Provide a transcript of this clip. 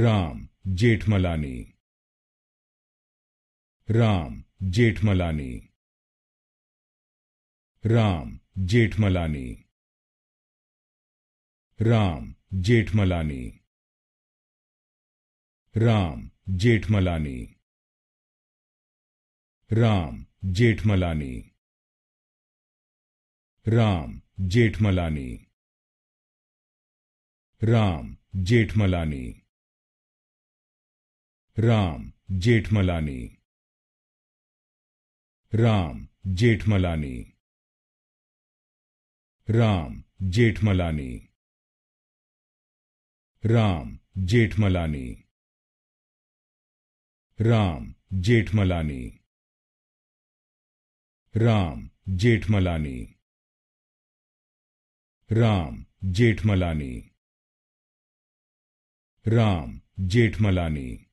Ram Jethmalani Ram Jethmalani Ram Jethmalani Ram Jethmalani Ram Jethmalani Ram Jethmalani Ram Jethmalani Ram Jethmalani Ram Jethmalani Ram Jethmalani Ram Jethmalani Ram Jethmalani Ram Jethmalani Ram Jethmalani Ram Jethmalani Ram Jethmalani